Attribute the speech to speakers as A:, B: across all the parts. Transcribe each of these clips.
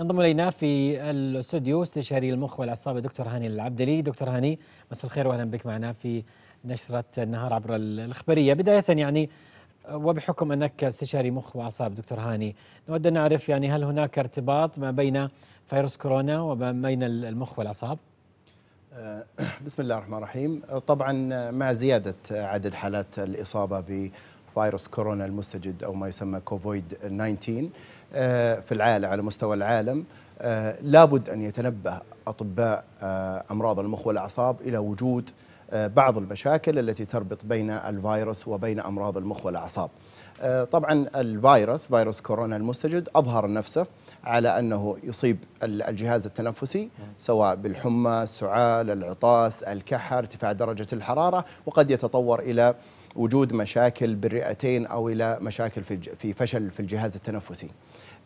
A: ينضم الينا في الاستوديو استشاري المخ والاعصاب دكتور هاني العبدلي دكتور هاني مساء الخير واهلا بك معنا في نشره النهار عبر الاخباريه بدايه يعني وبحكم انك استشاري مخ واعصاب دكتور هاني نود ان نعرف يعني هل هناك ارتباط ما بين فيروس كورونا وما بين المخ والاعصاب
B: آه، بسم الله الرحمن الرحيم طبعا آه، مع زياده عدد حالات الاصابه ب فيروس كورونا المستجد أو ما يسمى كوفيد 19 آه، في العالم على مستوى العالم آه، لابد أن يتنبه أطباء آه، أمراض المخ والأعصاب إلى وجود بعض المشاكل التي تربط بين الفيروس وبين أمراض المخ والأعصاب طبعا الفيروس فيروس كورونا المستجد أظهر نفسه على أنه يصيب الجهاز التنفسي سواء بالحمى السعال العطاس الكحة ارتفاع درجة الحرارة وقد يتطور إلى وجود مشاكل بالرئتين او الى مشاكل في فشل في الجهاز التنفسي.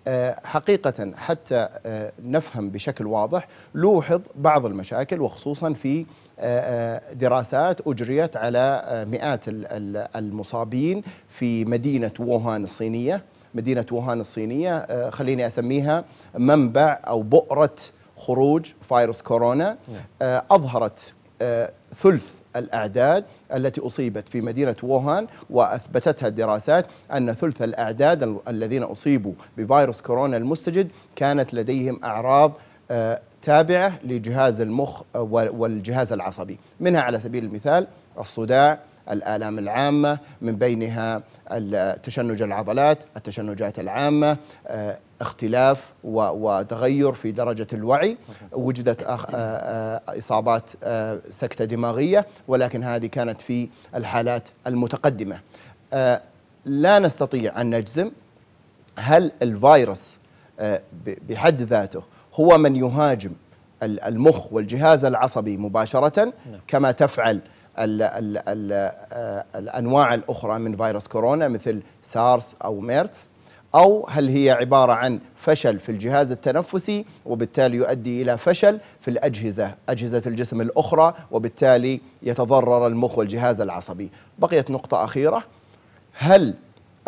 B: آه، حقيقة حتى آه، نفهم بشكل واضح لوحظ بعض المشاكل وخصوصا في آه، دراسات أجريت على مئات المصابين في مدينة ووهان الصينية مدينة ووهان الصينية خليني أسميها منبع أو بؤرة خروج فيروس كورونا نعم. أظهرت ثلث الأعداد التي أصيبت في مدينة ووهان وأثبتتها الدراسات أن ثلث الأعداد الذين أصيبوا بفيروس كورونا المستجد كانت لديهم أعراض آه، تابعة لجهاز المخ آه، والجهاز العصبي منها على سبيل المثال الصداع الآلام العامة من بينها تشنج العضلات التشنجات العامة آه، اختلاف وتغير في درجة الوعي وجدت إصابات سكتة دماغية ولكن هذه كانت في الحالات المتقدمة لا نستطيع أن نجزم هل الفيروس بحد ذاته هو من يهاجم المخ والجهاز العصبي مباشرة نعم. كما تفعل الـ الـ الـ الأنواع الأخرى من فيروس كورونا مثل سارس أو ميرتس أو هل هي عبارة عن فشل في الجهاز التنفسي وبالتالي يؤدي إلى فشل في الأجهزة أجهزة الجسم الأخرى وبالتالي يتضرر المخ والجهاز العصبي بقيت نقطة أخيرة هل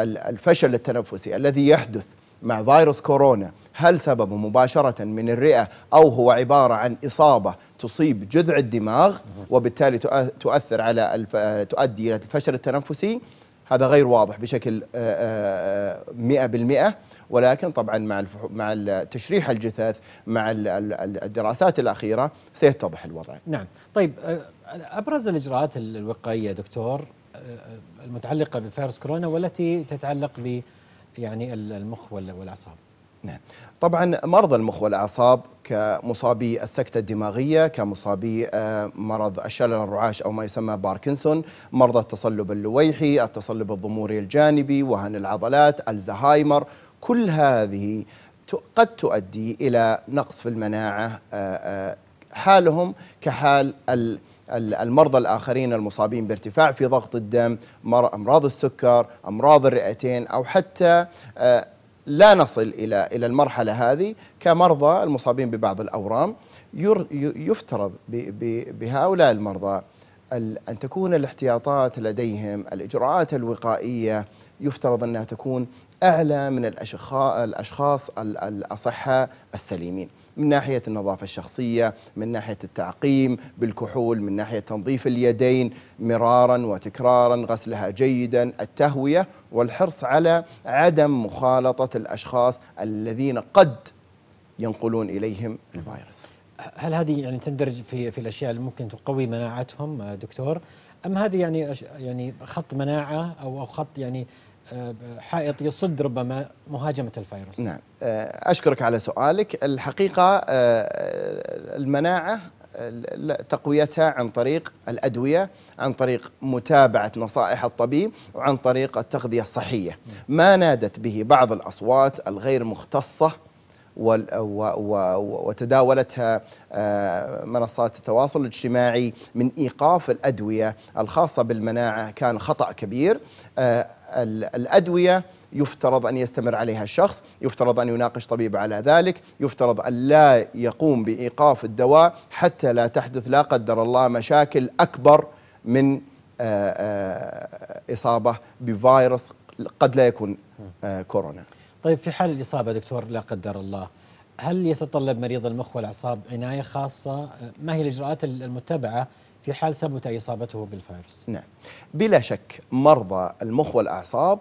B: الفشل التنفسي الذي يحدث مع فيروس كورونا هل سببه مباشرة من الرئة أو هو عبارة عن إصابة تصيب جذع الدماغ وبالتالي تؤثر على تؤدي إلى الفشل التنفسي هذا غير واضح بشكل 100% آه، آه، آه، ولكن طبعا مع مع تشريح الجثث مع الدراسات الاخيره سيتضح الوضع.
A: نعم، طيب ابرز الاجراءات الوقائيه دكتور المتعلقه بفيروس كورونا والتي تتعلق ب يعني المخ والاعصاب.
B: نعم طبعا مرضى المخ والاعصاب كمصابي السكته الدماغيه، كمصابي آه، مرض الشلل الرعاش او ما يسمى باركنسون، مرضى التصلب اللويحي، التصلب الضموري الجانبي، وهن العضلات، الزهايمر، كل هذه قد تؤدي الى نقص في المناعه آه، آه، حالهم كحال المرضى الآخرين المصابين بارتفاع في ضغط الدم أمراض السكر أمراض الرئتين أو حتى لا نصل إلى إلى المرحلة هذه كمرضى المصابين ببعض الأورام يفترض بهؤلاء المرضى أن تكون الاحتياطات لديهم الإجراءات الوقائية يفترض أنها تكون أعلى من الأشخاص الأصحاء السليمين من ناحية النظافة الشخصية من ناحية التعقيم بالكحول من ناحية تنظيف اليدين مرارا وتكرارا غسلها جيدا التهوية والحرص على عدم مخالطة الأشخاص الذين قد ينقلون إليهم الفيروس
A: هل هذه يعني تندرج في في الاشياء اللي ممكن تقوي مناعتهم دكتور؟ ام هذه يعني يعني خط مناعه او او خط يعني حائط يصد ربما مهاجمة الفيروس نعم
B: آه، أشكرك على سؤالك الحقيقة آه، المناعة تقويتها عن طريق الأدوية عن طريق متابعة نصائح الطبيب وعن طريق التغذية الصحية نعم. ما نادت به بعض الأصوات الغير مختصة وتداولتها آه، منصات التواصل الاجتماعي من ايقاف الادويه الخاصه بالمناعه كان خطا كبير الأدوية يفترض أن يستمر عليها الشخص يفترض أن يناقش طبيب على ذلك يفترض أن لا يقوم بإيقاف الدواء حتى لا تحدث لا قدر الله مشاكل أكبر من آه، آه، إصابة بفيروس قد لا يكون آه، كورونا طيب في حال الإصابة دكتور لا قدر الله
A: هل يتطلب مريض المخ والأعصاب عناية خاصة ما هي الإجراءات المتبعة في حال ثبت إصابته بالفيروس
B: نعم بلا شك مرضى المخ والأعصاب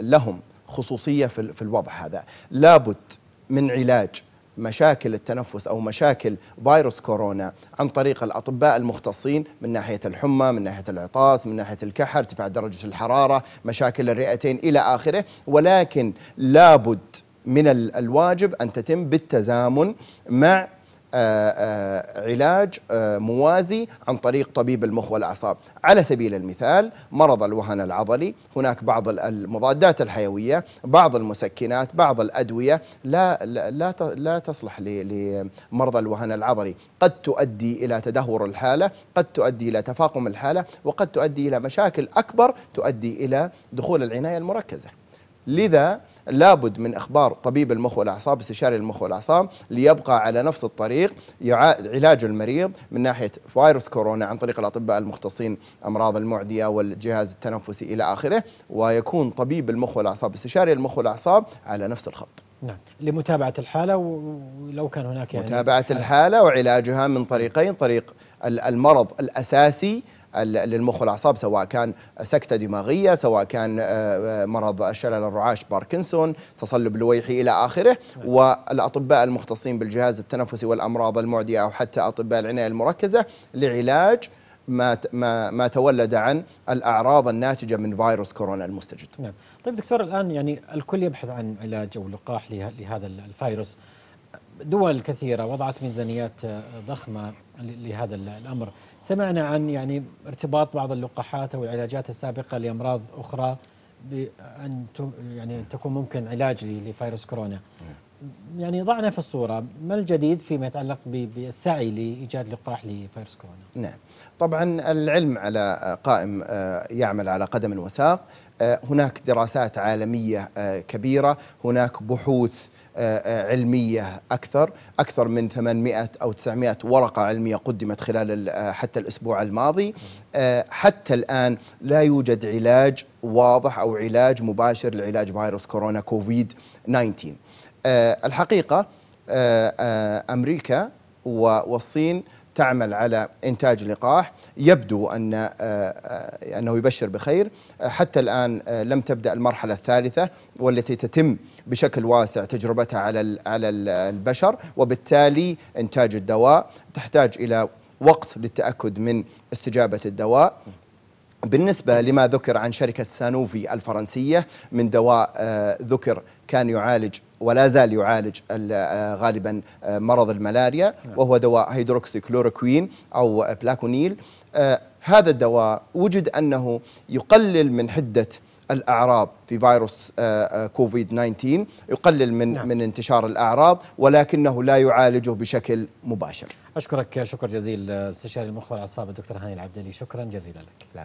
B: لهم خصوصية في الوضع هذا لابد من علاج مشاكل التنفس او مشاكل فيروس كورونا عن طريق الاطباء المختصين من ناحيه الحمى، من ناحيه العطاس، من ناحيه الكحه، ارتفاع درجه الحراره، مشاكل الرئتين الى اخره، ولكن لابد من الواجب ان تتم بالتزامن مع آه، آه، علاج آه، موازي عن طريق طبيب المخ والأعصاب على سبيل المثال مرض الوهن العضلي هناك بعض المضادات الحيوية بعض المسكنات بعض الأدوية لا, لا, لا تصلح لمرضى الوهن العضلي قد تؤدي إلى تدهور الحالة قد تؤدي إلى تفاقم الحالة وقد تؤدي إلى مشاكل أكبر تؤدي إلى دخول العناية المركزة لذا لابد من إخبار طبيب المخ والأعصاب استشاري المخ والأعصاب ليبقى على نفس الطريق علاج المريض من ناحية فيروس كورونا عن طريق الأطباء المختصين أمراض المعدية والجهاز التنفسي إلى آخره ويكون طبيب المخ والأعصاب استشاري المخ والأعصاب على نفس الخط
A: نعم لمتابعة الحالة ولو كان هناك يعني متابعة
B: الحالة وعلاجها من طريقين طريق المرض الأساسي للمخ والاعصاب سواء كان سكته دماغيه سواء كان آه، آه، مرض شلل الرعاش باركنسون تصلب لويحي الى اخره والاطباء المختصين بالجهاز التنفسي والامراض المعديه او حتى اطباء العنايه المركزه لعلاج ما ما ما تولد عن الاعراض الناتجه من فيروس كورونا المستجد. نعم.
A: طيب دكتور الان يعني الكل يبحث عن علاج او لقاح لهذا الفيروس. دول كثيرة وضعت ميزانيات ضخمة لهذا الأمر سمعنا عن يعني ارتباط بعض اللقاحات أو العلاجات السابقة لأمراض أخرى بأن يعني تكون ممكن علاج لفيروس كورونا يعني ضعنا في الصورة ما الجديد فيما يتعلق بالسعي لإيجاد لقاح لفيروس كورونا
B: نعم طبعا العلم على قائم آه، يعمل على قدم وساق آه، هناك دراسات عالمية آه، كبيرة هناك بحوث علميه اكثر، اكثر من 800 او 900 ورقه علميه قدمت خلال آه، حتى الاسبوع الماضي، آه، حتى الان لا يوجد علاج واضح او علاج مباشر لعلاج فيروس كورونا كوفيد 19. آه، الحقيقه امريكا والصين تعمل على إنتاج لقاح يبدو أن آه، آه، أنه يبشر بخير حتى الآن آه، لم تبدأ المرحلة الثالثة والتي تتم بشكل واسع تجربتها على على البشر وبالتالي إنتاج الدواء تحتاج إلى وقت للتأكد من استجابة الدواء بالنسبة لما ذكر عن شركة سانوفي الفرنسية من دواء ذكر كان يعالج ولا زال يعالج آه، غالبا آه، مرض الملاريا نعم. وهو دواء هيدروكسيكلوروكوين أو بلاكونيل آه، هذا الدواء وجد أنه يقلل من حدة الاعراض في فيروس كوفيد 19 يقلل من نعم. من انتشار الاعراض ولكنه لا يعالجه بشكل مباشر.
A: اشكرك شكر جزيل استشاري المخ والاعصاب الدكتور هاني العبدلي شكرا جزيلا لك. لا.